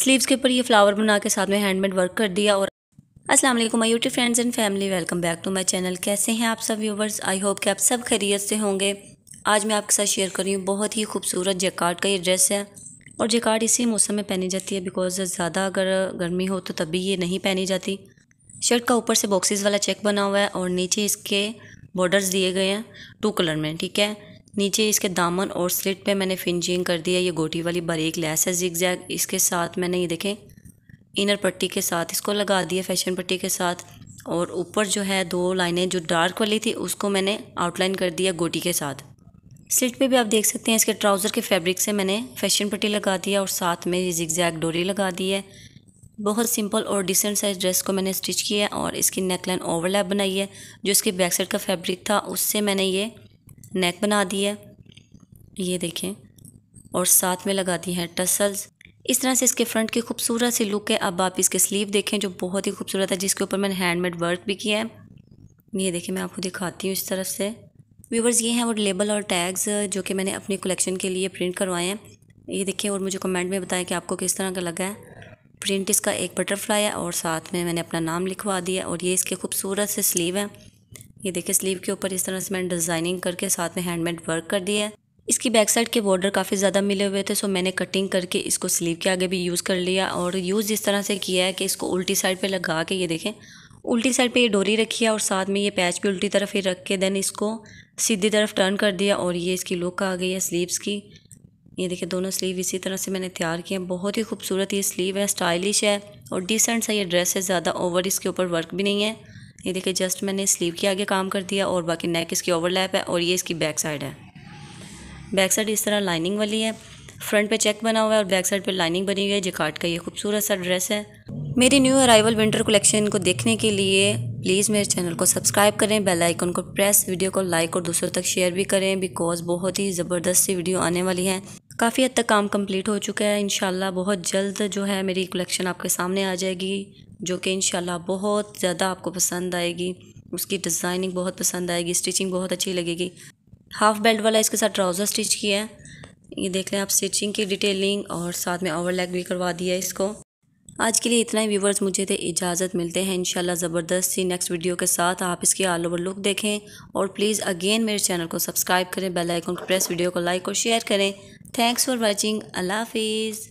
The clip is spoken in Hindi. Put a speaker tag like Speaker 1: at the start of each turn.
Speaker 1: स्लीव्स के ऊपर ये फ्लावर बना के साथ में हैंडमेड वर्क कर दिया और अस्सलाम वालेकुम my YouTube friends and family welcome back to my channel कैसे हैं आप सब व्यूवर्स आई होप कि आप सब खैरियत से होंगे आज मैं आपके साथ शेयर कर रही हूँ बहुत ही खूबसूरत जैकार्ड का ये ड्रेस है और जैकार्ड इसी मौसम में पहनी जाती है बिकॉज ज़्यादा अगर गर्मी हो तो तभी ये नहीं पहनी जाती शर्ट का ऊपर से बॉक्सेस वाला चेक बना हुआ है और नीचे इसके बॉर्डर्स दिए गए हैं टू कलर में ठीक है नीचे इसके दामन और स्लिट पे मैंने फिंजिंग कर दिया ये गोटी वाली बारीक लैस है जैग इसके साथ मैंने ये देखें इनर पट्टी के साथ इसको लगा दिया फैशन पट्टी के साथ और ऊपर जो है दो लाइनें जो डार्क वाली थी उसको मैंने आउटलाइन कर दिया गोटी के साथ स्लिट पे भी आप देख सकते हैं इसके ट्राउज़र के फैब्रिक से मैंने फैशन पट्टी लगा दिया और साथ में ये जिगजैग डोरी लगा दी है बहुत सिंपल और डिसेंट साइज ड्रेस को मैंने स्टिच किया है और इसकी नेकलाइन ओवरलैप बनाई है जो इसके बैक साइड का फैब्रिक था उससे मैंने ये नेक बना दी है ये देखें और साथ में लगा दी है टसल्स इस तरह से इसके फ्रंट की खूबसूरत सी लुक है अब आप इसके स्लीव देखें जो बहुत ही खूबसूरत है जिसके ऊपर मैंने हैंडमेड वर्क भी किया है ये देखें मैं आपको दिखाती हूँ इस तरफ से व्यूवर्स ये हैं वो लेबल और टैग्स जो कि मैंने अपनी कलेक्शन के लिए प्रिंट करवाए हैं ये देखिए और मुझे कमेंट में बताएं कि आपको किस तरह का लगा है प्रिंट इसका एक बटरफ्लाई है और साथ में मैंने अपना नाम लिखवा दिया और ये इसके खूबसूरत से स्लीव है ये देखिए स्लीव के ऊपर इस तरह से मैंने डिज़ाइनिंग करके साथ में हैंडमेड वर्क कर दिया है इसकी बैक साइड के बॉर्डर काफ़ी ज़्यादा मिले हुए थे सो मैंने कटिंग करके इसको स्लीव के आगे भी यूज़ कर लिया और यूज़ इस तरह से किया है कि इसको उल्टी साइड पर लगा के ये देखें उल्टी साइड पर ये डोरी रखी है और साथ में ये पैच भी उल्टी तरफ ही रख के देन इसको सीधी तरफ टर्न कर दिया और ये इसकी लुक आ गई है स्लीवस की ये देखिए दोनों स्लीव इसी तरह से मैंने तैयार किए हैं बहुत ही खूबसूरत ये स्लीव है स्टाइलिश है और डिसेंट सा ये ड्रेस है ज़्यादा ओवर इसके ऊपर वर्क भी नहीं है ये देखिए जस्ट मैंने स्लीव के आगे काम कर दिया और बाकी नेक इसकी ओवरलैप है और ये इसकी बैक साइड है बैक साइड इस तरह लाइनिंग वाली है फ्रंट पे चेक बना हुआ है और बैक साइड पे लाइनिंग बनी हुई है जिकाट का ये खूबसूरत सा ड्रेस है मेरी न्यू अराइवल विंटर कलेक्शन को देखने के लिए प्लीज़ मेरे चैनल को सब्सक्राइब करें बेल आइकन को प्रेस वीडियो को लाइक और दूसरों तक शेयर भी करें बिकॉज बहुत ही ज़बरदस्त सी वीडियो आने वाली है काफ़ी हद तक काम कंप्लीट हो चुका है इन बहुत जल्द जो है मेरी कलेक्शन आपके सामने आ जाएगी जो कि इन बहुत ज़्यादा आपको पसंद आएगी उसकी डिज़ाइनिंग बहुत पसंद आएगी स्टिचिंग बहुत अच्छी लगेगी हाफ़ बेल्ट वाला इसके साथ ट्राउज़र स्टिच किया है ये देख लें आप स्टिचिंग की डिटेलिंग और साथ में ओवरलैक भी करवा दिया है इसको आज के लिए इतना ही व्यूवर्स मुझे थे तो इजाज़त मिलते हैं इंशाल्लाह ज़बरदस्त सी नेक्स्ट वीडियो के साथ आप इसकी ऑल ओवर लुक देखें और प्लीज़ अगेन मेरे चैनल को सब्सक्राइब करें बेल आइकन को प्रेस वीडियो को लाइक और शेयर करें थैंक्स फॉर वॉचिंग अल्लाह हाफिज़